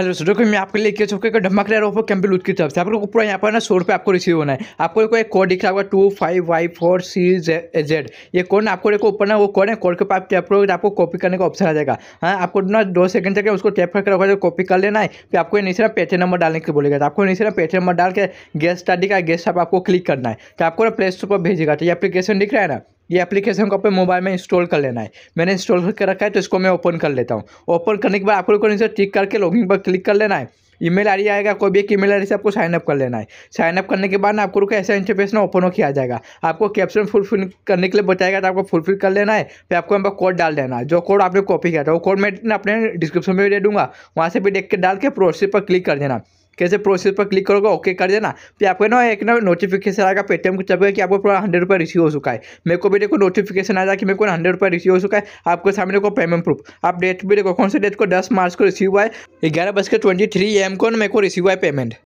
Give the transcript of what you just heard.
hello sir देखो मैं आपके लिए क्या चुके चौके का रहा ऑफर कैंपिल की तरफ से आप लोग को पूरा यहाँ पर ना सौ रुपये आपको रिसीव होना है आपको देखो एक कोड दिख रहा होगा two five Y four C Z ये कोड ना आपको देखो ऊपर ना वो कोड है कोड के पास टैप करोगे तो आपको कॉपी करने का ऑप्शन आ जाएगा हाँ आपको ना दो सेकंड तक उसको टैप करके रखोगे कॉपी कर लेना है फिर आपको नीचे ना पेटे नंबर डालने के बोलेगा तो आपको नीचे ना पेटे नंबर डाल के गेस्ट स्टार्ट दिखा गेस्ट आपको क्लिक करना है तो आपको ना प्ले स्टोर पर भेजेगा तो ये अपलीकेशन दिख रहा है ना ये एप्लीकेशन को अपने मोबाइल में इंस्टॉल कर लेना है मैंने इंस्टॉल करके रखा है तो इसको मैं ओपन कर लेता हूँ ओपन करने के बाद आपको लोगों ने टिक करके लॉगिन पर क्लिक कर लेना है ईमेल आईडी आएगा कोई भी एक ईमेल आईडी से आपको साइन अप कर लेना है साइन अप करने के बाद ना आपको ऐसा इंटरफेस ना ओपन हो किया जाएगा आपको कैप्शन फुलफिल करने के लिए बताएगा तो आपको फुलफिल कर लेना है फिर आपको यहाँ पर कोड डाल देना है जो कोड आपने कॉपी किया था वो कोड मैं अपने डिस्क्रिप्शन में भी दे दूँगा वहाँ से भी देख के डाल के प्रोसेस पर क्लिक कर देना कैसे प्रोसेस पर क्लिक करोगे ओके कर देना फिर आपको ना एक ना नोटिफिकेशन आएगा पेटीएम को चलेगा कि आपको पूरा हंड्रेड रुपये रिसीव हो चुका है मेरे को भी देखो नोटिफिकेशन आया कि मेरे को हंड्रेड रुपये रिसीव हो चुका है आपके सामने को पेमेंट प्रूफ आप डेट भी देखो कौन से डेट को दस मार्च को रिसीव हुआ है ग्यारह बज के ट्वेंटी थ्री एम को मेरे को रिसीव हुआ है पेमेंट